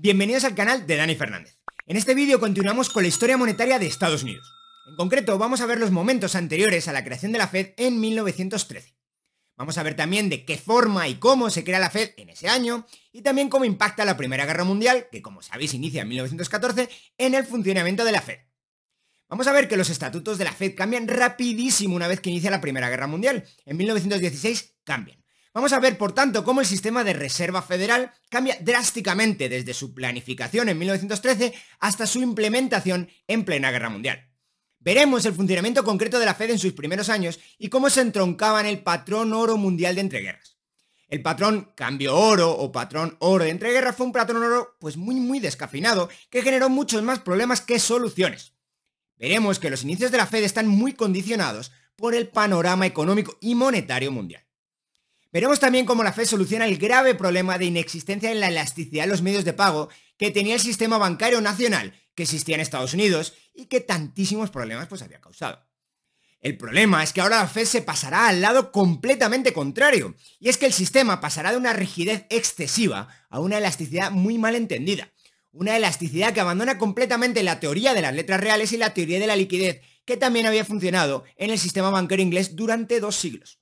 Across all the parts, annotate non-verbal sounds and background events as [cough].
Bienvenidos al canal de Dani Fernández. En este vídeo continuamos con la historia monetaria de Estados Unidos. En concreto, vamos a ver los momentos anteriores a la creación de la Fed en 1913. Vamos a ver también de qué forma y cómo se crea la Fed en ese año y también cómo impacta la Primera Guerra Mundial, que como sabéis inicia en 1914, en el funcionamiento de la Fed. Vamos a ver que los estatutos de la Fed cambian rapidísimo una vez que inicia la Primera Guerra Mundial. En 1916 cambian. Vamos a ver, por tanto, cómo el sistema de Reserva Federal cambia drásticamente desde su planificación en 1913 hasta su implementación en plena Guerra Mundial. Veremos el funcionamiento concreto de la Fed en sus primeros años y cómo se entroncaba en el patrón oro mundial de entreguerras. El patrón cambio oro o patrón oro de entreguerras fue un patrón oro pues muy muy descafinado que generó muchos más problemas que soluciones. Veremos que los inicios de la Fed están muy condicionados por el panorama económico y monetario mundial. Veremos también cómo la Fed soluciona el grave problema de inexistencia en la elasticidad de los medios de pago que tenía el sistema bancario nacional que existía en Estados Unidos y que tantísimos problemas pues había causado. El problema es que ahora la Fed se pasará al lado completamente contrario, y es que el sistema pasará de una rigidez excesiva a una elasticidad muy mal entendida. Una elasticidad que abandona completamente la teoría de las letras reales y la teoría de la liquidez, que también había funcionado en el sistema bancario inglés durante dos siglos.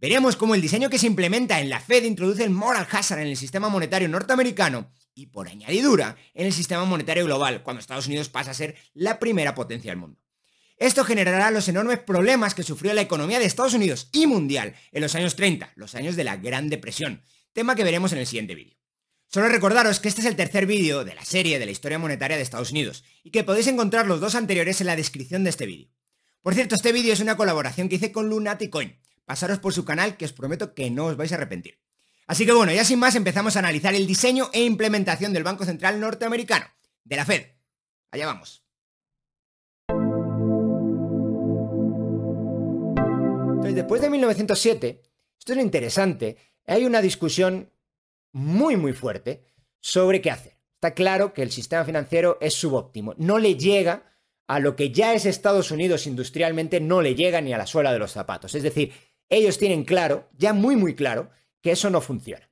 Veríamos cómo el diseño que se implementa en la Fed introduce el moral hazard en el sistema monetario norteamericano y por añadidura en el sistema monetario global, cuando Estados Unidos pasa a ser la primera potencia del mundo. Esto generará los enormes problemas que sufrió la economía de Estados Unidos y mundial en los años 30, los años de la Gran Depresión, tema que veremos en el siguiente vídeo. Solo recordaros que este es el tercer vídeo de la serie de la historia monetaria de Estados Unidos y que podéis encontrar los dos anteriores en la descripción de este vídeo. Por cierto, este vídeo es una colaboración que hice con Lunaticoin, pasaros por su canal que os prometo que no os vais a arrepentir. Así que bueno, ya sin más empezamos a analizar el diseño e implementación del Banco Central Norteamericano, de la Fed. Allá vamos. Entonces, después de 1907, esto es lo interesante, hay una discusión muy, muy fuerte sobre qué hacer. Está claro que el sistema financiero es subóptimo, no le llega a lo que ya es Estados Unidos industrialmente, no le llega ni a la suela de los zapatos. Es decir, ellos tienen claro, ya muy, muy claro, que eso no funciona.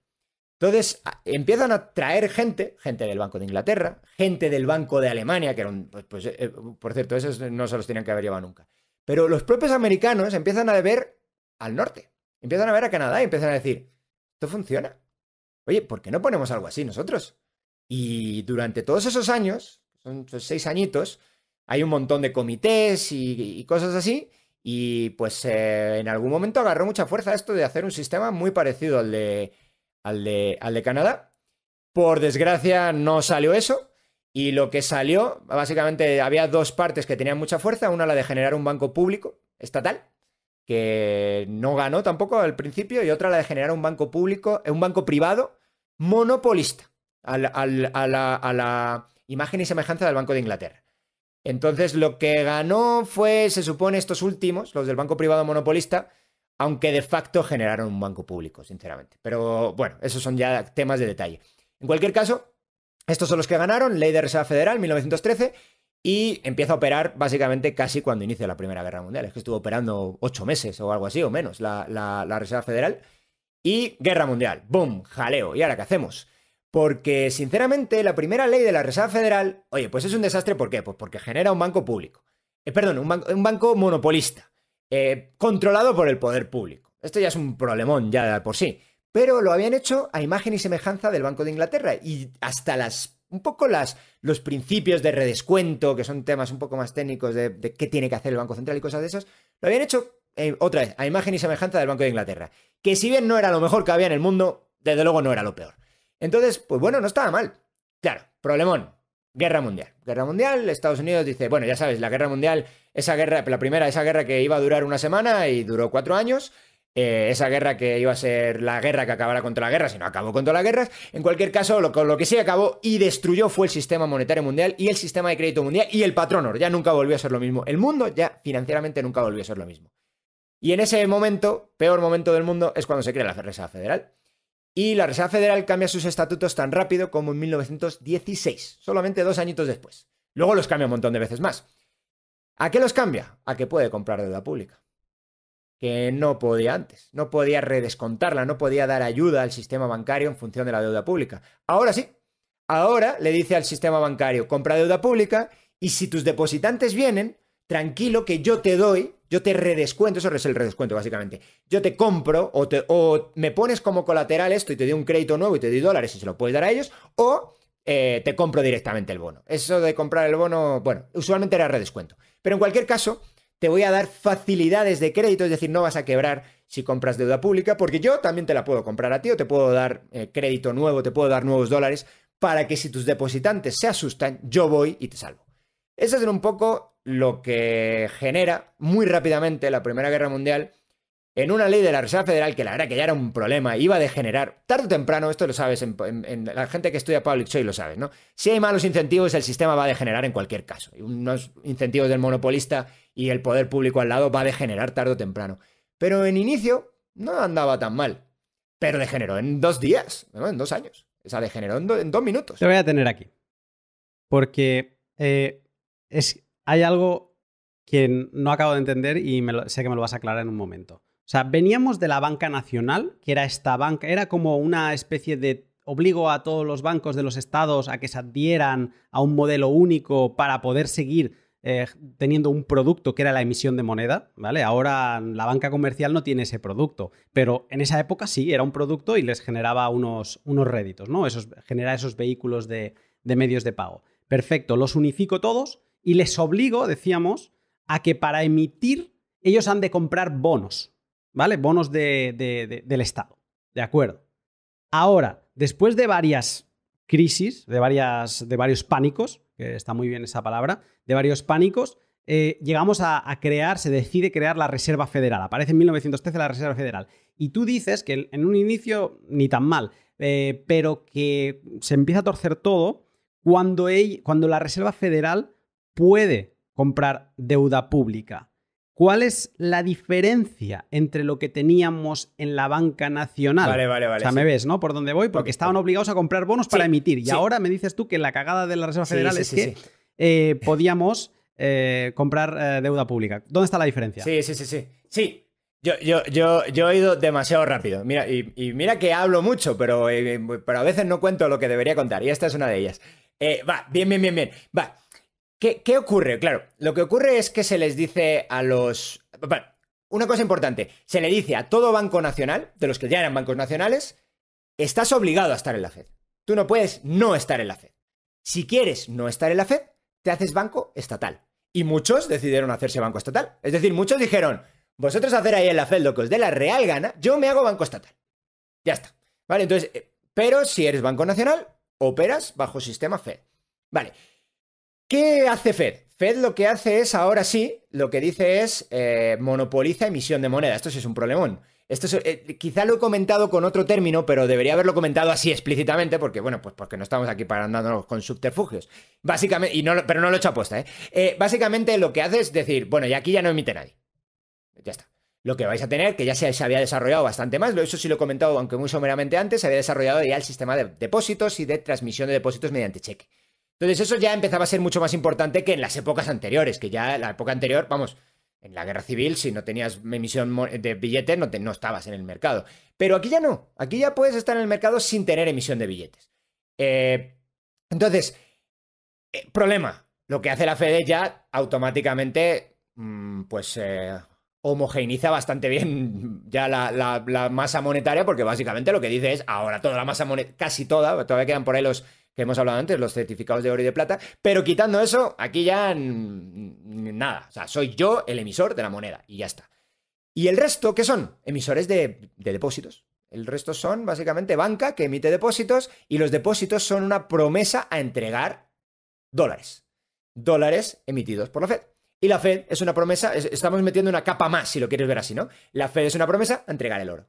Entonces empiezan a traer gente, gente del Banco de Inglaterra, gente del Banco de Alemania, que eran, pues, pues eh, por cierto, esos no se los tenían que haber llevado nunca. Pero los propios americanos empiezan a ver al norte, empiezan a ver a Canadá y empiezan a decir, esto funciona. Oye, ¿por qué no ponemos algo así nosotros? Y durante todos esos años, son seis añitos, hay un montón de comités y cosas así, y pues eh, en algún momento agarró mucha fuerza esto de hacer un sistema muy parecido al de, al de, Canadá. Por desgracia no salió eso. Y lo que salió, básicamente había dos partes que tenían mucha fuerza. Una la de generar un banco público estatal, que no ganó tampoco al principio, y otra la de generar un banco público, eh, un banco privado monopolista, a la imagen y semejanza del Banco de Inglaterra. Entonces, lo que ganó fue, se supone, estos últimos, los del banco privado monopolista, aunque de facto generaron un banco público, sinceramente. Pero bueno, esos son ya temas de detalle. En cualquier caso, estos son los que ganaron, ley de Reserva Federal, 1913, y empieza a operar básicamente casi cuando inicia la Primera Guerra Mundial. Es que estuvo operando ocho meses o algo así, o menos, la, la Reserva Federal. Y Guerra Mundial, ¡boom! Jaleo. ¿Y ahora qué hacemos? Porque, sinceramente, la primera ley de la Reserva Federal, oye, pues es un desastre, ¿por qué? Pues porque genera un banco público. Eh, perdón, un, banco monopolista, eh, controlado por el poder público. Esto ya es un problemón, ya por sí. Pero lo habían hecho a imagen y semejanza del Banco de Inglaterra y hasta las un poco las, los principios de redescuento, que son temas un poco más técnicos de, qué tiene que hacer el Banco Central y cosas de esas, lo habían hecho eh, otra vez, a imagen y semejanza del Banco de Inglaterra. Que si bien no era lo mejor que había en el mundo, desde luego no era lo peor. Entonces, pues bueno, no estaba mal. Claro, problemón. Guerra mundial. Guerra mundial, Estados Unidos dice, bueno, ya sabes, la guerra mundial, esa guerra, la primera, esa guerra que iba a durar una semana y duró cuatro años, eh, esa guerra que iba a ser la guerra que acabara contra la guerra, si no acabó contra la guerra. En cualquier caso, lo, que sí acabó y destruyó fue el sistema monetario mundial y el sistema de crédito mundial y el patronor. Ya nunca volvió a ser lo mismo. El mundo ya financieramente nunca volvió a ser lo mismo. Y en ese momento, peor momento del mundo, es cuando se crea la Reserva Federal. Y la Reserva Federal cambia sus estatutos tan rápido como en 1916, solamente dos añitos después. Luego los cambia un montón de veces más. ¿A qué los cambia? A que puede comprar deuda pública. Que no podía antes. No podía redescontarla, no podía dar ayuda al sistema bancario en función de la deuda pública. Ahora sí. Ahora le dice al sistema bancario, compra deuda pública y si tus depositantes vienen, tranquilo que yo te doy yo te redescuento, eso es el redescuento básicamente. Yo te compro o, te, me pones como colateral esto y te doy un crédito nuevo y te doy dólares y se lo puedes dar a ellos, o eh, te compro directamente el bono. Eso de comprar el bono, bueno, usualmente era redescuento. Pero en cualquier caso, te voy a dar facilidades de crédito, es decir, no vas a quebrar si compras deuda pública, porque yo también te la puedo comprar a ti o te puedo dar eh, crédito nuevo, te puedo dar nuevos dólares para que si tus depositantes se asustan, yo voy y te salvo. Eso es un poco lo que genera muy rápidamente la Primera Guerra Mundial en una ley de la Reserva Federal que la verdad que ya era un problema, iba a degenerar, tarde o temprano, esto lo sabes, en, la gente que estudia Public Choice lo sabe, ¿no? Si hay malos incentivos, el sistema va a degenerar en cualquier caso. Unos incentivos del monopolista y el poder público al lado va a degenerar tarde o temprano. Pero en inicio no andaba tan mal, pero degeneró en dos días, ¿no? en dos años. O sea, degeneró en, dos minutos. Te voy a tener aquí. Porque eh, es, hay algo que no acabo de entender y me sé que me lo vas a aclarar en un momento. O sea, veníamos de la banca nacional, que era esta banca, era como una especie de obligo a todos los bancos de los estados a que se adhieran a un modelo único para poder seguir eh, teniendo un producto que era la emisión de moneda, ¿vale? Ahora la banca comercial no tiene ese producto, pero en esa época sí, era un producto y les generaba unos, unos réditos, ¿no? Esos, genera esos vehículos de, de medios de pago. Perfecto, los unifico todos y les obligo, decíamos, a que para emitir ellos han de comprar bonos, ¿vale? Bonos del Estado, ¿de acuerdo? Ahora, después de varias crisis, de, varias, de varios pánicos, que está muy bien esa palabra, de varios pánicos, eh, llegamos a, crear, se decide crear la Reserva Federal. Aparece en 1913 la Reserva Federal. Y tú dices que en un inicio ni tan mal, eh, pero que se empieza a torcer todo cuando, cuando la Reserva Federal puede comprar deuda pública. ¿Cuál es la diferencia entre lo que teníamos en la banca nacional? Vale, vale, vale. O me ves, ¿no? Por dónde voy, porque estaban obligados a comprar bonos para emitir. Y ahora me dices tú que la cagada de la Reserva Federal es que eh, podíamos eh, comprar eh, deuda pública. ¿Dónde está la diferencia? Sí, sí, sí, sí. Sí, yo, yo, yo, yo, he ido demasiado rápido. Mira, y, mira que hablo mucho, pero, pero a veces no cuento lo que debería contar. Y esta es una de ellas. va, bien, bien, bien, bien. Va. ¿Qué, ocurre? Claro, lo que ocurre es que se les dice a los... Bueno, una cosa importante, se le dice a todo banco nacional, de los que ya eran bancos nacionales, estás obligado a estar en la Fed. Tú no puedes no estar en la Fed. Si quieres no estar en la Fed, te haces banco estatal. Y muchos decidieron hacerse banco estatal. Es decir, muchos dijeron, vosotros hacer ahí en la Fed lo que os dé la real gana, yo me hago banco estatal. Ya está. Vale, entonces, eh, pero si eres banco nacional, operas bajo sistema Fed. Vale. ¿Qué hace Fed? Fed lo que hace es, ahora sí, lo que dice es eh, monopoliza emisión de moneda. Esto sí es un problemón. Esto eh, quizá lo he comentado con otro término, pero debería haberlo comentado así explícitamente, porque bueno, pues porque no estamos aquí para andándonos con subterfugios. Básicamente, pero no lo he hecho apuesta, ¿eh? ¿eh? Básicamente lo que hace es decir, bueno, y aquí ya no emite nadie. Ya está. Lo que vais a tener, que ya se, se había desarrollado bastante más, eso sí lo he comentado, aunque muy someramente antes, se había desarrollado ya el sistema de depósitos y de transmisión de depósitos mediante cheque. Entonces eso ya empezaba a ser mucho más importante que en las épocas anteriores, que ya la época anterior, vamos, en la guerra civil, si no tenías emisión de billetes, no, estabas en el mercado. Pero aquí ya no, aquí ya puedes estar en el mercado sin tener emisión de billetes. Eh, entonces, eh, problema, lo que hace la Fed ya automáticamente, mm, pues... Eh, homogeneiza bastante bien [laughs] ya la, la, masa monetaria, porque básicamente lo que dice es, ahora toda la masa monetaria, casi toda, todavía quedan por ahí los que hemos hablado antes, los certificados de oro y de plata, pero quitando eso, aquí ya nada, o sea, soy yo el emisor de la moneda y ya está. ¿Y el resto qué son? Emisores de, depósitos. El resto son básicamente banca que emite depósitos y los depósitos son una promesa a entregar dólares. Dólares emitidos por la Fed. Y la Fed es una promesa, estamos metiendo una capa más, si lo quieres ver así, ¿no? La Fed es una promesa a entregar el oro.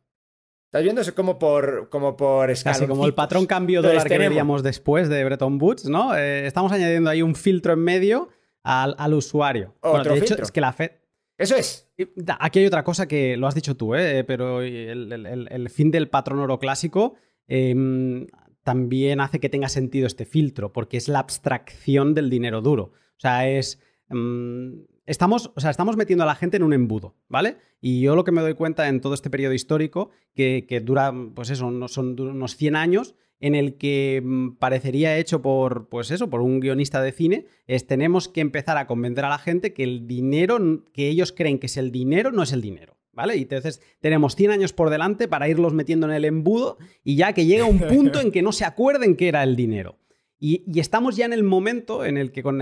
Estás viéndose como por, como por Casi como el patrón cambio dólar que veíamos después de Bretton Woods, ¿no? Eh, estamos añadiendo ahí un filtro en medio al, usuario. Otro de hecho, es que la Fed. Eso es. Aquí hay otra cosa que lo has dicho tú, ¿eh? Eh, pero el, fin del patrón oro clásico em, también hace que tenga sentido este filtro, porque es la abstracción del dinero duro. O sea, es. Em, estamos, o sea, estamos metiendo a la gente en un embudo, ¿vale? Y yo lo que me doy cuenta en todo este periodo histórico, que, dura, pues eso, son unos 100 años, en el que mm, parecería hecho por, pues eso, por un guionista de cine, es tenemos que empezar a convencer a la gente que el dinero que ellos creen que es el dinero no es el dinero. ¿Vale? Y entonces tenemos 100 años por delante para irlos metiendo en el embudo y ya que llega un punto en que no se acuerden que era el dinero. Y, estamos ya en el momento en el que con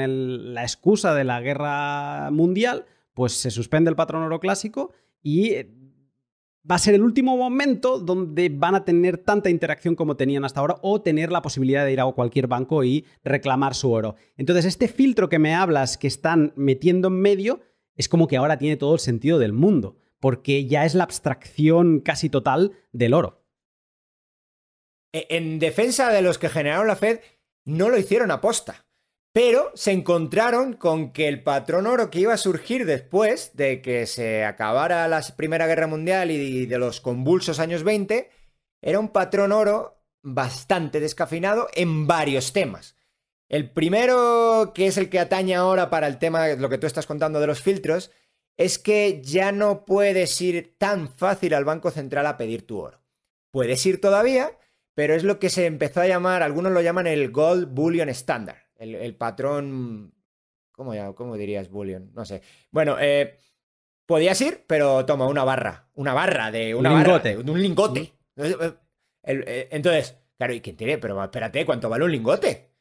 la excusa de la guerra mundial, pues se suspende el patrón oro clásico y eh, va a ser el último momento donde van a tener tanta interacción como tenían hasta ahora o tener la posibilidad de ir a cualquier banco y reclamar su oro. Entonces, este filtro que me hablas que están metiendo en medio es como que ahora tiene todo el sentido del mundo, porque ya es la abstracción casi total del oro. E, en defensa de los que generaron la Fed, no lo hicieron aposta. Pero se encontraron con que el patrón oro que iba a surgir después de que se acabara la Primera Guerra Mundial y de los convulsos años 20 era un patrón oro bastante descafinado en varios temas. El primero, que es el que atañe ahora para el tema, de lo que tú estás contando de los filtros, es que ya no puedes ir tan fácil al Banco Central a pedir tu oro. Puedes ir todavía, pero es lo que se empezó a llamar, algunos lo llaman el Gold Bullion Standard, el, patrón, ¿cómo, ya, ¿cómo, dirías bullion? No sé. Bueno, eh, podías ir, pero toma una barra, una barra de un lingote. un eh, lingote. Eh, entonces, claro, ¿y quién tiene? Pero espérate, ¿cuánto vale un lingote?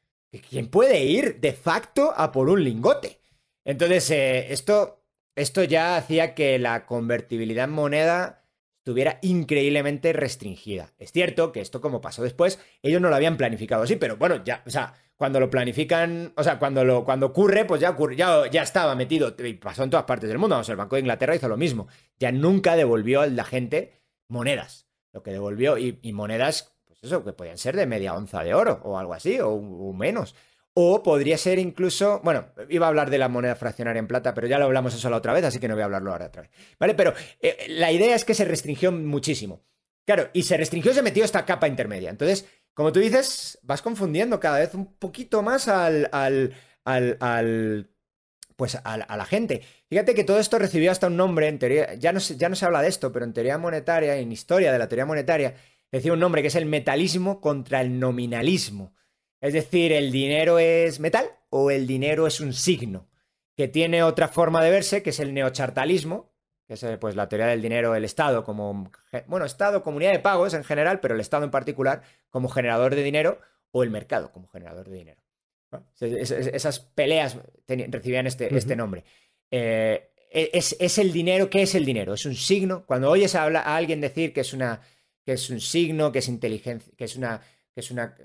¿Quién puede ir de facto a por un lingote? Entonces, esto, esto ya hacía que la convertibilidad en moneda ...estuviera increíblemente restringida. Es cierto que esto, como pasó después, ellos no lo habían planificado así, pero bueno, ya, o sea, cuando lo planifican, o sea, cuando, lo, cuando ocurre, pues ya, ya, ya estaba metido, y pasó en todas partes del mundo. Vamos, el Banco de Inglaterra hizo lo mismo. Ya nunca devolvió a la gente monedas. Lo que devolvió, y, monedas, pues eso, que podían ser de media onza de oro o algo así, o menos. O podría ser incluso, bueno, iba a hablar de la moneda fraccionaria en plata, pero ya lo hablamos eso la otra vez, así que no voy a hablarlo ahora otra vez. ¿Vale? Pero eh, la idea es que se restringió muchísimo. Claro, y se restringió, se metió esta capa intermedia. Entonces, como tú dices, vas confundiendo cada vez un poquito más al, al, al, pues a, la gente. Fíjate que todo esto recibió hasta un nombre, en teoría, ya no, se, ya no se habla de esto, pero en teoría monetaria, en historia de la teoría monetaria, decía un nombre que es el metalismo contra el nominalismo. Es decir, ¿el dinero es metal o el dinero es un signo? Que tiene otra forma de verse, que es el neochartalismo, que es eh, pues, la teoría del dinero el Estado, como, bueno, Estado, comunidad de pagos en general, pero el Estado en particular como generador de dinero o el mercado como generador de dinero. esas peleas recibían este, este nombre. Eh, e-, es, el dinero, ¿qué es el dinero? Es un signo. Cuando oyes a, a alguien decir que es, una, que es un signo, que es inteligencia, que es una, que es una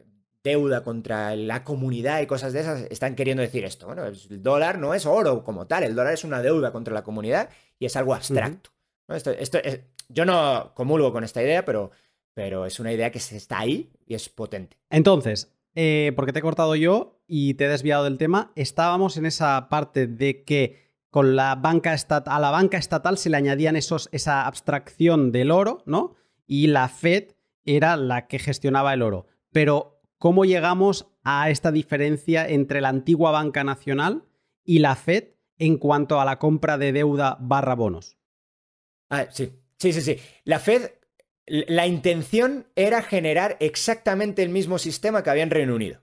deuda contra la comunidad y cosas de esas, están queriendo decir esto. Bueno, el dólar no es oro como tal, el dólar es una deuda contra la comunidad y es algo abstracto. esto, yo no comulgo con esta idea, pero, pero es una idea que está ahí y es potente. Entonces, eh, porque te he cortado yo y te he desviado del tema, estábamos en esa parte de que con la banca a la banca estatal se le añadían esos, esa abstracción del oro, ¿no? Y la Fed era la que gestionaba el oro. Pero ¿Cómo llegamos a esta diferencia entre la antigua banca nacional y la Fed en cuanto a la compra de deuda barra bonos? Ah, sí, sí, sí, sí. La Fed, la intención era generar exactamente el mismo sistema que había en Reino Unido.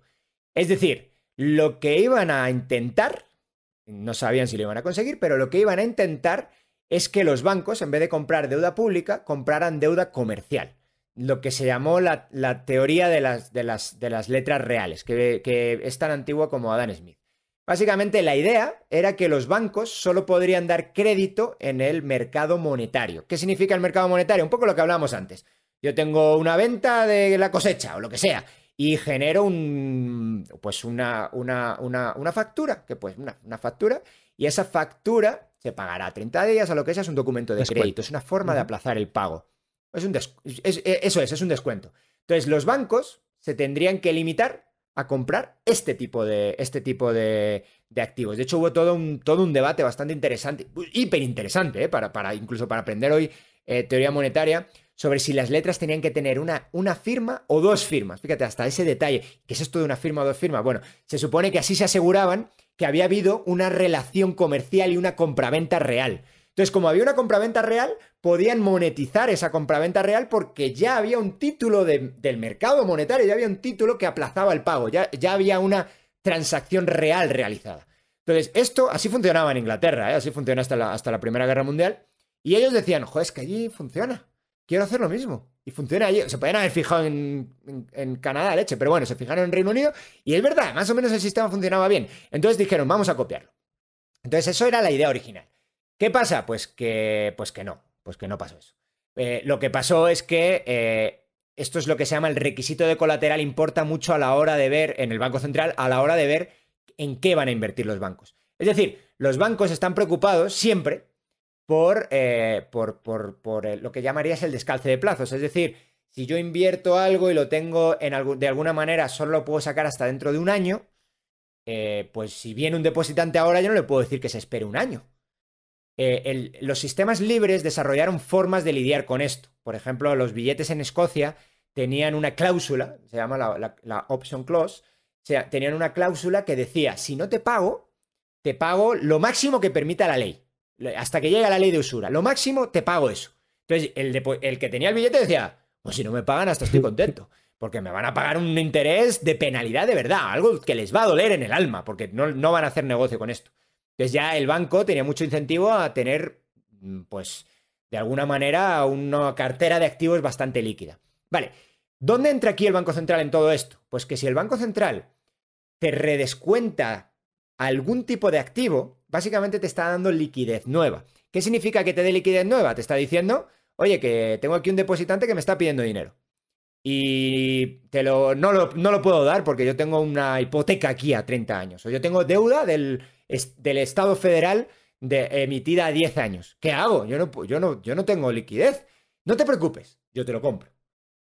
Es decir, lo que iban a intentar, no sabían si lo iban a conseguir, pero lo que iban a intentar es que los bancos, en vez de comprar deuda pública, compraran deuda comercial lo que se llamó la, teoría de las, de, las, de las, letras reales, que, es tan antigua como Adam Smith. Básicamente la idea era que los bancos solo podrían dar crédito en el mercado monetario. ¿Qué significa el mercado monetario? Un poco lo que hablábamos antes. Yo tengo una venta de la cosecha o lo que sea y genero un, pues una, una, una, factura, que pues una, factura, y esa factura se pagará a 30 días, a lo que sea, es un documento de crédito, es una forma de aplazar el pago. Es un e, eso es, es un descuento. Entonces, los bancos se tendrían que limitar a comprar este tipo de, este tipo de, activos. De hecho, hubo todo un, todo un debate bastante interesante, hiper interesante, ¿eh? para, para, incluso para aprender hoy eh, teoría monetaria, sobre si las letras tenían que tener una, una firma o dos firmas. Fíjate, hasta ese detalle. ¿Qué es esto de una firma o dos firmas? Bueno, se supone que así se aseguraban que había habido una relación comercial y una compraventa real. Entonces, como había una compraventa real, podían monetizar esa compraventa real porque ya había un título del mercado monetario, ya había un título que aplazaba el pago, ya, había una transacción real realizada. Entonces, esto así funcionaba en Inglaterra, ¿eh? así funcionó hasta la, Primera Guerra Mundial. Y ellos decían, joder, es que allí funciona, quiero hacer lo mismo. Y funciona allí. Se podían haber fijado en, en, Canadá, leche, pero bueno, se fijaron en Reino Unido y es verdad, más o menos el sistema funcionaba bien. Entonces dijeron, vamos a copiarlo. Entonces, eso era la idea original. ¿Qué pasa? Pues que, pues que no, pues que no pasó eso. Eh, lo que pasó es que eh, esto es lo que se llama el requisito de colateral, importa mucho a la hora de ver, en el Banco Central, a la hora de ver en qué van a invertir los bancos. Es decir, los bancos están preocupados siempre por, eh, por, lo que llamarías el descalce de plazos. Es decir, si yo invierto algo y lo tengo en de alguna manera, solo lo puedo sacar hasta dentro de un año, pues si viene un depositante ahora, yo no le puedo decir que se espere un año. Eh, los sistemas libres desarrollaron formas de lidiar con esto. Por ejemplo, los billetes en Escocia tenían una cláusula, se llama la, option clause, o sea, tenían una cláusula que decía, si no te pago, te pago lo máximo que permita la ley, hasta que llega la ley de usura, lo máximo te pago eso. Entonces, el, que tenía el billete decía, pues si no me pagan, hasta estoy contento. Porque me van a pagar un interés de penalidad de verdad, algo que les va a doler en el alma, porque no van a hacer negocio con esto. Entonces ya el banco tenía mucho incentivo a tener, mm, pues, de alguna manera, una cartera de activos bastante líquida. Vale, ¿dónde entra aquí el Banco Central en todo esto? Pues que si el Banco Central te redescuenta algún tipo de activo, básicamente te está dando liquidez nueva. ¿Qué significa que te dé liquidez nueva? Te está diciendo, oye, que tengo aquí un depositante que me está pidiendo dinero. Y te lo, no, lo, no lo puedo dar porque yo tengo una hipoteca aquí a 30 años. O yo tengo deuda del, del Estado federal de, emitida a 10 años. ¿Qué hago? Yo no, yo, no, yo no tengo liquidez. No te preocupes, yo te lo compro.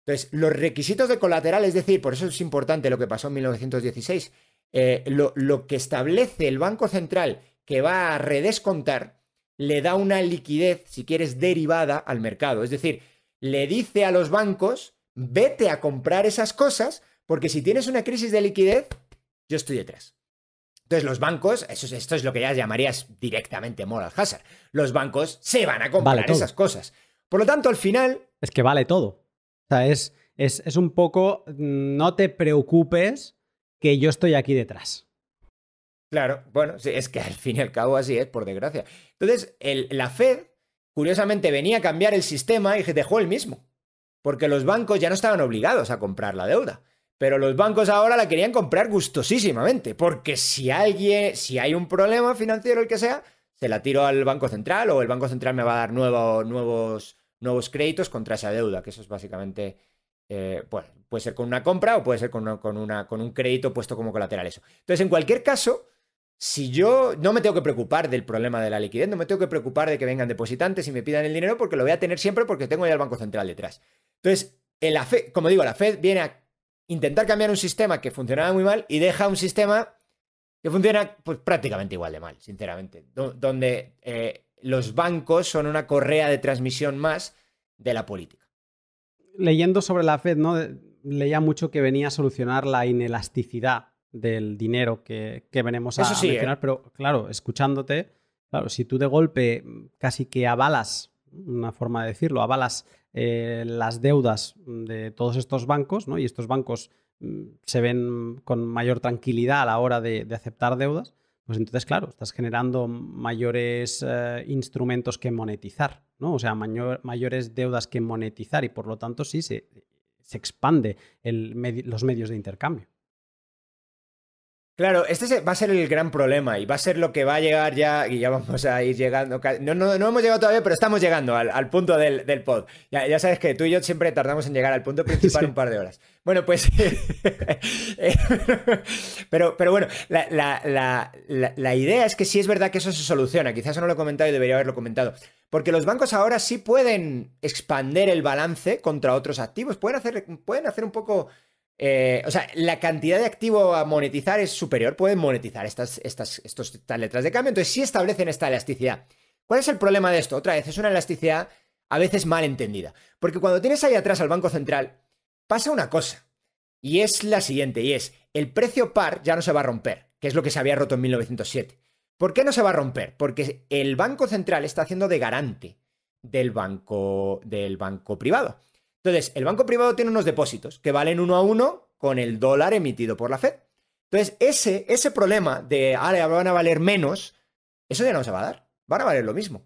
Entonces, los requisitos de colateral, es decir, por eso es importante lo que pasó en 1916, eh, lo que establece el Banco Central que va a redescontar, le da una liquidez, si quieres, derivada al mercado. Es decir, le dice a los bancos, vete a comprar esas cosas, porque si tienes una crisis de liquidez, yo estoy detrás. Entonces los bancos, eso, esto es lo que ya llamarías directamente moral hazard, los bancos se van a comprar esas cosas. Por lo tanto, al final... Es que vale todo. O sea, es, es, un poco, mm, no te preocupes que yo estoy aquí detrás. Claro, bueno, sí, es que [laughs] al fin y al cabo así es, por desgracia. Entonces, la Fed, curiosamente, venía a cambiar el sistema y dejó el mismo, porque los bancos ya no estaban obligados a comprar la deuda. Pero los bancos ahora la querían comprar gustosísimamente, porque si alguien, si hay un problema financiero, el que sea, se la tiro al Banco Central o el Banco Central me va a dar nuevos, nuevos créditos contra esa deuda, que eso es básicamente, eh, bueno, puede ser con una compra o puede ser con, con, un crédito puesto como colateral eso. Entonces, en cualquier caso, si yo no me tengo que preocupar del problema de la liquidez, no me tengo que preocupar de que vengan depositantes y me pidan el dinero porque lo voy a tener siempre porque tengo ya el Banco Central detrás. Entonces, en la fe, como digo, la Fed viene a intentar cambiar un sistema que funcionaba muy mal y deja un sistema que funciona pues, prácticamente igual de mal, sinceramente. donde eh, los bancos son una correa de transmisión más de la política. Leyendo sobre la Fed, ¿no? leía mucho que venía a solucionar la inelasticidad del dinero que, que venimos a Eso ¿eh? mencionar, pero claro, escuchándote, claro, si tú de golpe casi que avalas, una forma de decirlo, avalas eh, las deudas de todos estos bancos, ¿no? Y estos bancos mm, se ven con mayor tranquilidad a la hora de, aceptar deudas, pues entonces, claro, estás generando mayores eh, instrumentos que monetizar, ¿no? O sea, mayores deudas que monetizar y por lo tanto sí se, se expande el, los medios de intercambio. Claro, este va a ser el gran problema y va a ser lo que va a llegar ya, y ya vamos a ir llegando. No, no, hemos llegado todavía, pero estamos llegando al, punto del, pod. Ya, sabes que tú y yo siempre tardamos en llegar al punto principal [laughs] un par de horas. Bueno, pues. [laughs] Eh, pero, pero bueno, la, idea es que sí es verdad que eso se soluciona. Quizás no lo he comentado y debería haberlo comentado. Porque los bancos ahora sí pueden expander el balance contra otros activos. Pueden hacer, pueden hacer un poco eh, o sea, la cantidad de activo a monetizar es superior, pueden monetizar estas, estas, letras de cambio, entonces sí establecen esta elasticidad. ¿Cuál es el problema de esto? Otra vez, es una elasticidad a veces mal entendida, porque cuando tienes ahí atrás al Banco Central, pasa una cosa, y es la siguiente, y es, el precio par ya no se va a romper, que es lo que se había roto en 1907. ¿Por qué no se va a romper? Porque el Banco Central está haciendo de garante del banco, del banco privado. Entonces, el banco privado tiene unos depósitos que valen uno a uno con el dólar emitido por la Fed. Entonces, ese, ese problema de, ahora van a valer menos, eso ya no se va a dar. Van a valer lo mismo.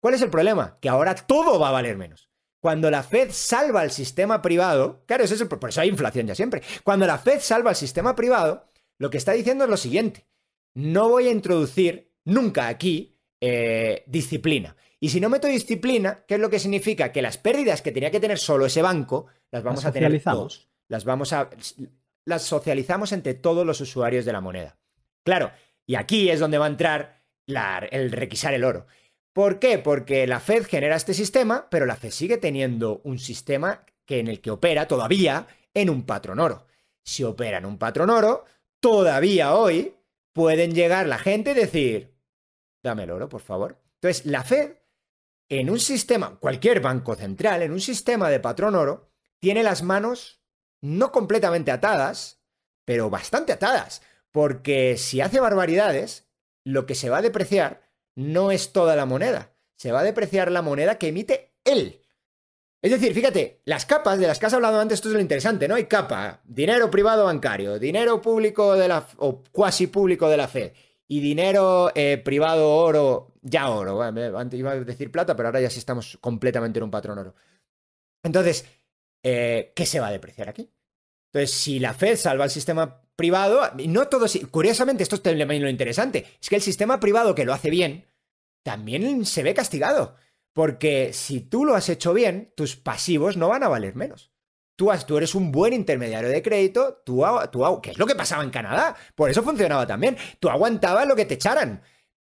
¿Cuál es el problema? Que ahora todo va a valer menos. Cuando la Fed salva al sistema privado, claro, eso es por eso hay inflación ya siempre. Cuando la Fed salva al sistema privado, lo que está diciendo es lo siguiente: no voy a introducir nunca aquí eh, disciplina. Y si no meto disciplina, ¿qué es lo que significa? Que las pérdidas que tenía que tener solo ese banco, las vamos a tener todos. Las vamos a. Las socializamos entre todos los usuarios de la moneda. Claro, y aquí es donde va a entrar el requisar el oro. ¿Por qué? Porque la Fed genera este sistema, pero la Fed sigue teniendo un sistema que en el que opera todavía en un patrón oro. Si opera en un patrón oro, todavía hoy pueden llegar la gente y decir, dame el oro, por favor. Entonces, la Fed en un sistema, cualquier banco central, en un sistema de patrón oro, tiene las manos no completamente atadas, pero bastante atadas, porque si hace barbaridades, lo que se va a depreciar no es toda la moneda, se va a depreciar la moneda que emite él. Es decir, fíjate, las capas de las que has hablado antes, esto es lo interesante, ¿no? Hay capa, dinero privado bancario, dinero público de la, o cuasi público de la Fed, y dinero eh, privado, oro, ya oro. Antes iba a decir plata, pero ahora ya sí estamos completamente en un patrón oro. Entonces, eh, ¿qué se va a depreciar aquí? Entonces, si la Fed salva el sistema privado, no todos. Curiosamente, esto es lo interesante: es que el sistema privado que lo hace bien también se ve castigado. Porque si tú lo has hecho bien, tus pasivos no van a valer menos. Tú, eres un buen intermediario de crédito, tú, tú, que es lo que pasaba en Canadá, por eso funcionaba también. Tú aguantabas lo que te echaran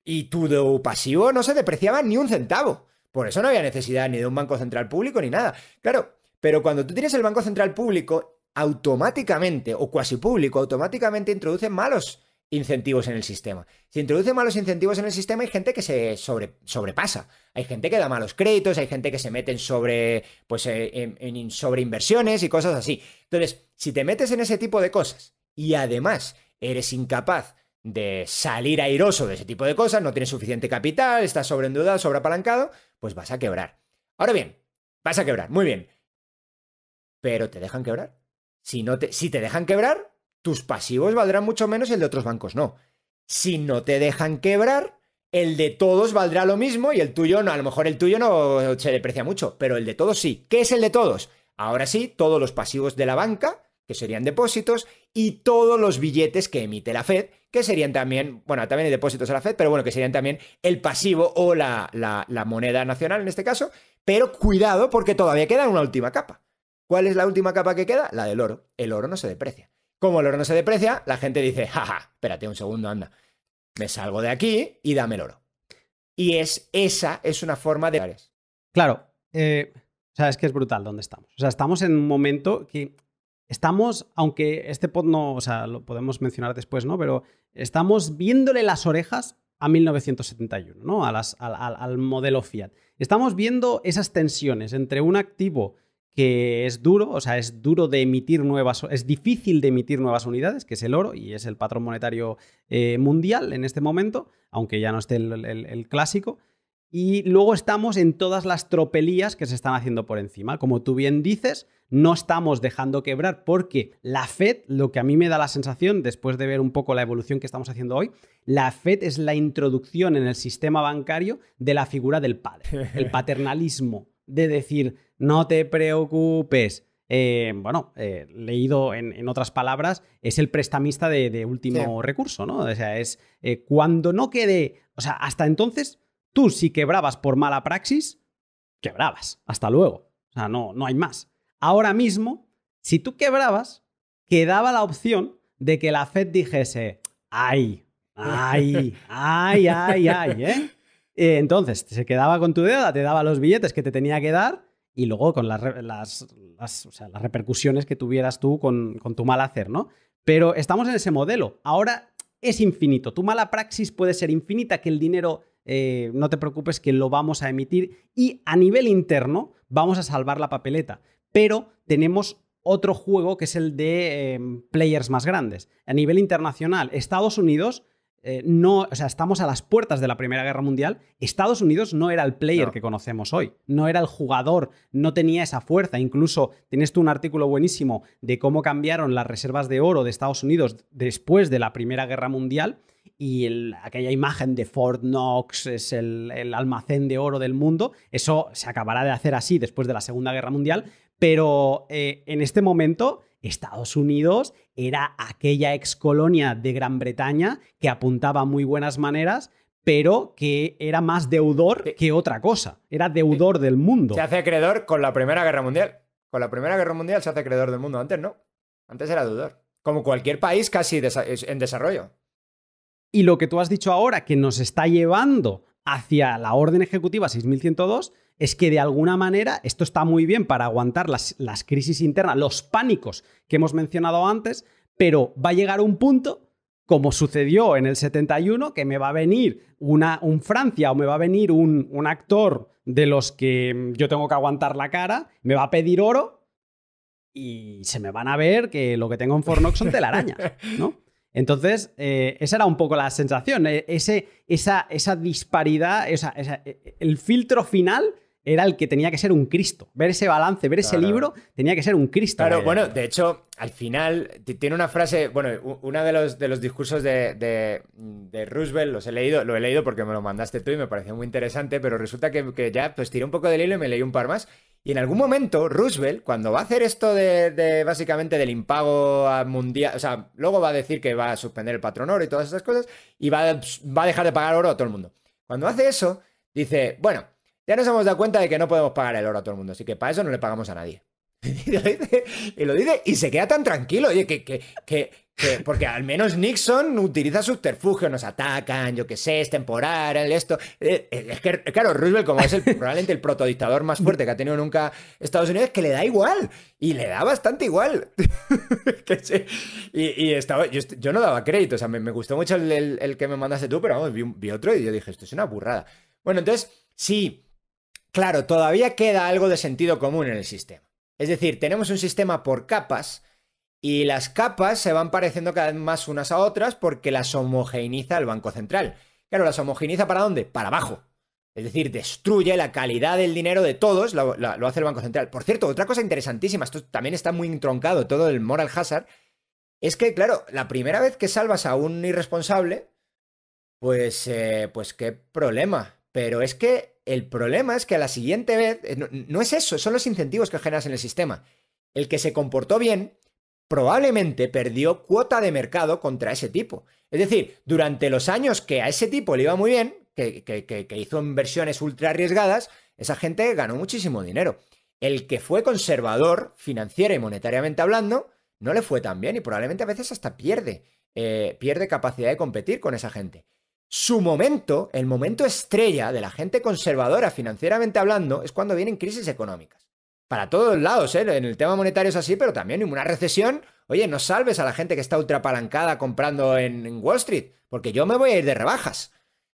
y tu pasivo no se depreciaba ni un centavo. Por eso no había necesidad ni de un banco central público ni nada. Claro, pero cuando tú tienes el banco central público, automáticamente o cuasi público, automáticamente introduce malos incentivos en el sistema. si introduce malos incentivos en el sistema, hay gente que se sobrepasa. Hay gente que da malos créditos, hay gente que se mete en sobre, pues, eh, en, sobre inversiones y cosas así. Entonces, si te metes en ese tipo de cosas y además eres incapaz de salir airoso de ese tipo de cosas, no tienes suficiente capital, estás sobreendeudado, sobreapalancado, pues vas a quebrar. Ahora bien, vas a quebrar, muy bien. Pero te dejan quebrar. Si, no te, si te dejan quebrar, tus pasivos valdrán mucho menos y el de otros bancos no. Si no te dejan quebrar, el de todos valdrá lo mismo y el tuyo no, a lo mejor el tuyo no se deprecia mucho, pero el de todos sí. ¿Qué es el de todos? Ahora sí, todos los pasivos de la banca, que serían depósitos, y todos los billetes que emite la Fed, que serían también, bueno, también hay depósitos a la Fed, pero bueno, que serían también el pasivo o la moneda nacional en este caso, pero cuidado porque todavía queda una última capa. ¿Cuál es la última capa que queda? La del oro. El oro no se deprecia. Como el oro no se deprecia, la gente dice, jaja, espérate un segundo, anda. Me salgo de aquí y dame el oro. Y es esa es una forma de... Claro, eh, o sea, es que es brutal donde estamos. O sea, estamos en un momento que estamos, aunque este pod no, o sea, lo podemos mencionar después, ¿no? Pero estamos viéndole las orejas a 1971, ¿no? A las, al modelo Fiat. Estamos viendo esas tensiones entre un activo que es duro, o sea, es duro de emitir nuevas, es difícil de emitir nuevas unidades, que es el oro y es el patrón monetario eh, mundial en este momento, aunque ya no esté el, clásico. Y luego estamos en todas las tropelías que se están haciendo por encima. Como tú bien dices, no estamos dejando quebrar porque la Fed, lo que a mí me da la sensación, después de ver un poco la evolución que estamos haciendo hoy, la Fed es la introducción en el sistema bancario de la figura del padre, el [laughs] paternalismo de decir, no te preocupes. Eh, bueno, eh, leído en, otras palabras, es el prestamista de, último recurso, ¿no? O sea, es eh, cuando no quede, o sea, hasta entonces, tú si quebrabas por mala praxis, quebrabas, hasta luego. O sea, no, no hay más. Ahora mismo, si tú quebrabas, quedaba la opción de que la Fed dijese, ay, ay, [laughs] ay, ay, ay, ¿eh? Eh, entonces, se quedaba con tu deuda, te daba los billetes que te tenía que dar y luego con las, repercusiones que tuvieras tú con, tu mal hacer, ¿no? Pero estamos en ese modelo. Ahora es infinito. Tu mala praxis puede ser infinita, que el dinero, eh, no te preocupes, que lo vamos a emitir y a nivel interno vamos a salvar la papeleta. Pero tenemos otro juego que es el de em, players más grandes. A nivel internacional, Estados Unidos eh, no, o sea, estamos a las puertas de la Primera Guerra Mundial, Estados Unidos no era el player que conocemos hoy, no era el jugador, no tenía esa fuerza. Incluso tienes tú un artículo buenísimo de cómo cambiaron las reservas de oro de Estados Unidos después de la Primera Guerra Mundial y aquella imagen de Fort Knox es el, almacén de oro del mundo. Eso se acabará de hacer así después de la Segunda Guerra Mundial, pero eh, en este momento Estados Unidos era aquella excolonia de Gran Bretaña que apuntaba muy buenas maneras, pero que era más deudor que otra cosa. Era deudor del mundo. Se hace acreedor con la Primera Guerra Mundial. Con la Primera Guerra Mundial se hace acreedor del mundo. Antes no. Antes era deudor. Como cualquier país casi en desarrollo. Y lo que tú has dicho ahora, que nos está llevando hacia la Orden Ejecutiva 6102, es que de alguna manera esto está muy bien para aguantar las, las crisis internas, los pánicos que hemos mencionado antes, pero va a llegar un punto como sucedió en el 71, que me va a venir una, un Francia o me va a venir un, un, actor de los que mm, yo tengo que aguantar la cara, me va a pedir oro y se me van a ver que lo que tengo en Fornox son telarañas, ¿no? [laughs] Entonces, eh, esa era un poco la sensación, eh, ese, esa, esa disparidad, eh, el filtro final era el que tenía que ser un Cristo. Ver ese balance, ver ese libro, tenía que ser un Cristo. Claro, bueno, de hecho, al final tiene una frase, bueno, uno de los, de los discursos de, de, Roosevelt, los he leído, lo he leído porque me lo mandaste tú y me pareció muy interesante, pero resulta que, que ya pues tiré un poco del hilo y me leí un par más. Y en algún momento, Roosevelt, cuando va a hacer esto de, básicamente del impago mundial, o sea, luego va a decir que va a suspender el patrón oro y todas esas cosas, y va va a dejar de pagar oro a todo el mundo. Cuando hace eso, dice, bueno, ya nos hemos dado cuenta de que no podemos pagar el oro a todo el mundo, así que para eso no le pagamos a nadie. [laughs] Y lo, dice, y se queda tan tranquilo, oye, que, que, que, porque al menos Nixon utiliza subterfugio nos atacan, yo qué sé, es temporal, esto. Eh, eh, es que, claro, Roosevelt, como es el, probablemente el protodictador más fuerte que ha tenido nunca Estados Unidos, que le da igual, y le da bastante igual. [laughs] y, estaba, yo, no daba crédito, o sea, me, gustó mucho el, que me mandaste tú, pero vamos, vi otro y yo dije, esto es una burrada. Bueno, entonces, sí, claro, todavía queda algo de sentido común en el sistema. Es decir, tenemos un sistema por capas y las capas se van pareciendo cada vez más unas a otras porque las homogeneiza el Banco Central. Claro, las homogeneiza para dónde? Para abajo. Es decir, destruye la calidad del dinero de todos, lo, hace el Banco Central. Por cierto, otra cosa interesantísima, esto también está muy introncado todo el moral hazard, es que, claro, la primera vez que salvas a un irresponsable, pues, eh, pues qué problema. Pero es que el problema es que a la siguiente vez, eh, no, es eso, son los incentivos que generas en el sistema. El que se comportó bien probablemente perdió cuota de mercado contra ese tipo. Es decir, durante los años que a ese tipo le iba muy bien, que, hizo inversiones ultra arriesgadas, esa gente ganó muchísimo dinero. El que fue conservador, financiera y monetariamente hablando, no le fue tan bien y probablemente a veces hasta pierde, eh, pierde capacidad de competir con esa gente su momento, el momento estrella de la gente conservadora financieramente hablando, es cuando vienen crisis económicas. Para todos lados, ¿eh? en el tema monetario es así, pero también en una recesión, oye, no salves a la gente que está ultrapalancada comprando en, Wall Street, porque yo me voy a ir de rebajas.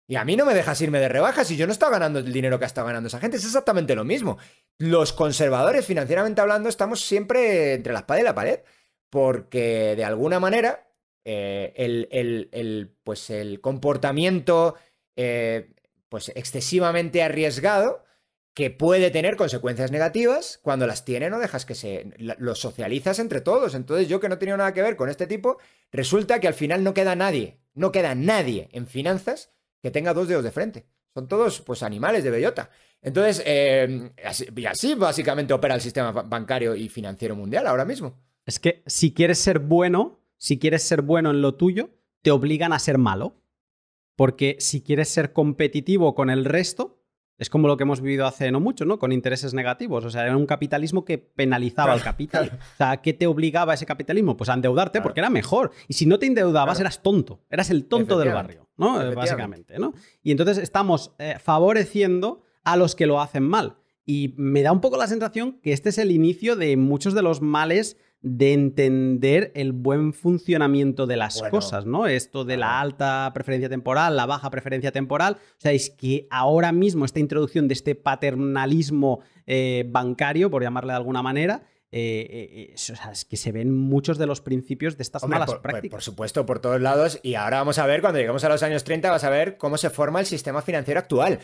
Y a mí no me dejas irme de rebajas y yo no estaba ganando el dinero que ha estado ganando esa gente. Es exactamente lo mismo. Los conservadores, financieramente hablando, estamos siempre entre la espada y la pared. Porque de alguna manera eh, el, el, pues el comportamiento eh, pues excesivamente arriesgado que puede tener consecuencias negativas, cuando las tiene no dejas que se... los socializas entre todos. Entonces yo que no tenía nada que ver con este tipo, resulta que al final no queda nadie, no queda nadie en finanzas que tenga dos dedos de frente. Son todos pues animales de bellota. Entonces, eh, ...y así, así básicamente opera el sistema bancario y financiero mundial ahora mismo. Es que si quieres ser bueno, si quieres ser bueno en lo tuyo, te obligan a ser malo. Porque si quieres ser competitivo con el resto, es como lo que hemos vivido hace no mucho, ¿no? Con intereses negativos. O sea, era un capitalismo que penalizaba al capital. O sea, ¿qué te obligaba ese capitalismo? Pues a endeudarte porque era mejor. Y si no te endeudabas, eras tonto. Eras el tonto del barrio, ¿no? Básicamente, ¿no? Y entonces estamos eh, favoreciendo a los que lo hacen mal. Y me da un poco la sensación que este es el inicio de muchos de los males de entender el buen funcionamiento de las cosas, ¿no? Esto de la alta preferencia temporal, la baja preferencia temporal. O sea, es que ahora mismo esta introducción de este paternalismo eh, bancario, por llamarle de alguna manera, eh, eh, es que se ven muchos de los principios de estas malas pues, prácticas. Por, supuesto, por todos lados. Y ahora vamos a ver, cuando lleguemos a los años 30, vas a ver cómo se forma el sistema financiero actual.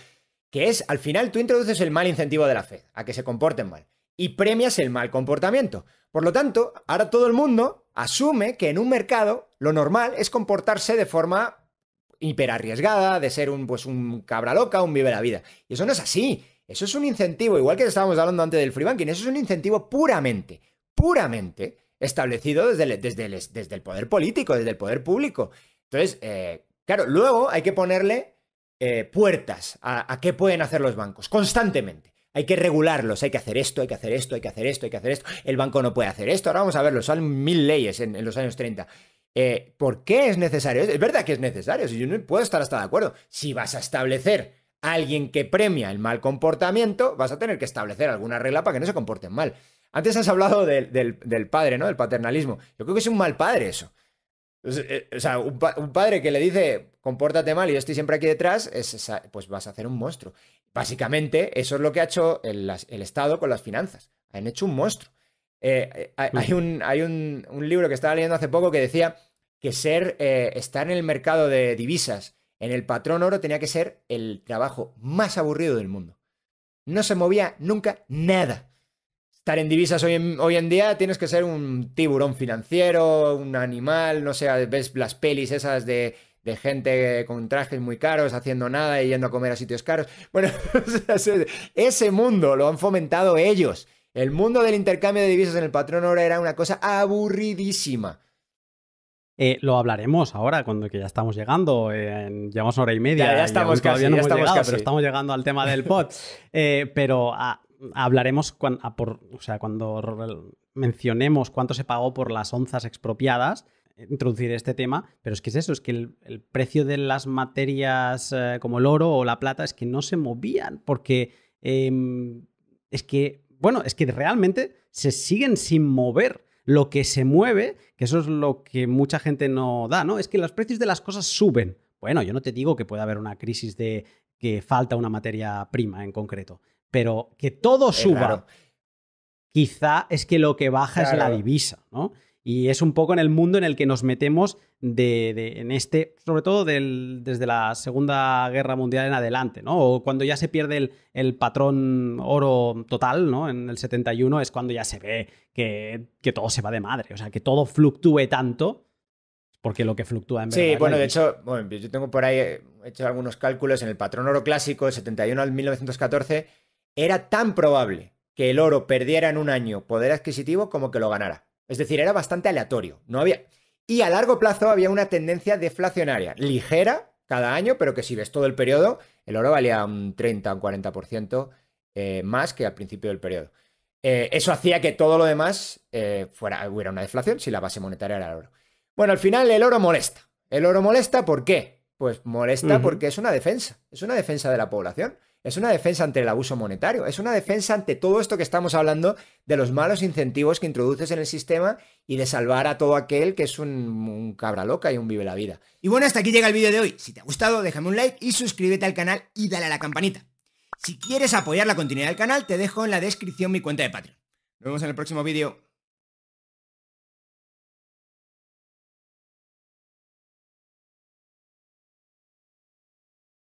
Que es, al final, tú introduces el mal incentivo de la fe, a que se comporten mal y premias el mal comportamiento. Por lo tanto, ahora todo el mundo asume que en un mercado lo normal es comportarse de forma hiperarriesgada, de ser un, pues, un cabra loca, un vive la vida. Y eso no es así. Eso es un incentivo, igual que estábamos hablando antes del free banking, eso es un incentivo puramente, puramente establecido desde el, desde poder político, desde el poder público. Entonces, eh, claro, luego hay que ponerle eh, puertas a qué pueden hacer los bancos constantemente. Hay que regularlos, hay que hacer esto, hay que hacer esto, hay que hacer esto, hay que hacer esto. El banco no puede hacer esto, ahora vamos a verlo, son mil leyes en, los años 30. Eh, ¿Por qué es necesario? Es verdad que es necesario, si yo no puedo estar hasta de acuerdo. Si vas a establecer a alguien que premia el mal comportamiento, vas a tener que establecer alguna regla para que no se comporten mal. Antes has hablado del, padre, ¿no? Del paternalismo. Yo creo que es un mal padre eso. O sea, eh, un, padre que le dice, compórtate mal y yo estoy siempre aquí detrás, pues vas a hacer un monstruo. Básicamente, eso es lo que ha hecho el, Estado con las finanzas. Han hecho un monstruo. Eh, eh, hay, mm. un, libro que estaba leyendo hace poco que decía que ser, eh, estar en el mercado de divisas, en el patrón oro, tenía que ser el trabajo más aburrido del mundo. No se movía nunca nada. Estar en divisas hoy en, hoy en día tienes que ser un tiburón financiero, un animal, no sé, ves las pelis esas de de gente con trajes muy caros, haciendo nada y yendo a comer a sitios caros. Bueno, [laughs] ese mundo lo han fomentado ellos. El mundo del intercambio de divisas en el patrón ahora era una cosa aburridísima. Eh, lo hablaremos ahora, cuando que ya estamos llegando. llevamos llevamos hora y media. Ya, estamos casi, ya estamos pero estamos llegando al tema del pot. [laughs] Eh, pero ah, hablaremos ah, o sea, cuando mencionemos cuánto se pagó por las onzas expropiadas introducir este tema, pero es que es eso, es que el, precio de las materias eh, como el oro o la plata es que no se movían porque em, es que, bueno, es que realmente se siguen sin mover lo que se mueve, que eso es lo que mucha gente no da, ¿no? Es que los precios de las cosas suben. Bueno, yo no te digo que pueda haber una crisis de que falta una materia prima en concreto, pero que todo suba. Quizá es que lo que baja es la divisa, ¿no? Y es un poco en el mundo en el que nos metemos de, en este, sobre todo del, desde la Segunda Guerra Mundial en adelante, ¿no? O cuando ya se pierde el, patrón oro total, ¿no? En el 71 es cuando ya se ve que, todo se va de madre, o sea, que todo fluctúe tanto. Porque lo que fluctúa en verdad. Sí, bueno, de hecho, yo tengo por ahí eh, he hecho algunos cálculos en el patrón oro clásico, del 71 al 1914, era tan probable que el oro perdiera en un año poder adquisitivo como que lo ganara. Es decir, era bastante aleatorio. No había... Y a largo plazo había una tendencia deflacionaria, ligera cada año, pero que si ves todo el periodo, el oro valía un 30 o un 40% eh, más que al principio del periodo. Eh, eso hacía que todo lo demás eh, fuera, hubiera una deflación si la base monetaria era el oro. Bueno, al final el oro molesta. ¿El oro molesta por qué? Pues molesta porque es una defensa, es una defensa de la población es una defensa ante el abuso monetario, es una defensa ante todo esto que estamos hablando de los malos incentivos que introduces en el sistema y de salvar a todo aquel que es un, cabra loca y un vive la vida. Y bueno, hasta aquí llega el vídeo de hoy. Si te ha gustado, déjame un like y suscríbete al canal y dale a la campanita. Si quieres apoyar la continuidad del canal, te dejo en la descripción mi cuenta de Patreon. Nos vemos en el próximo vídeo.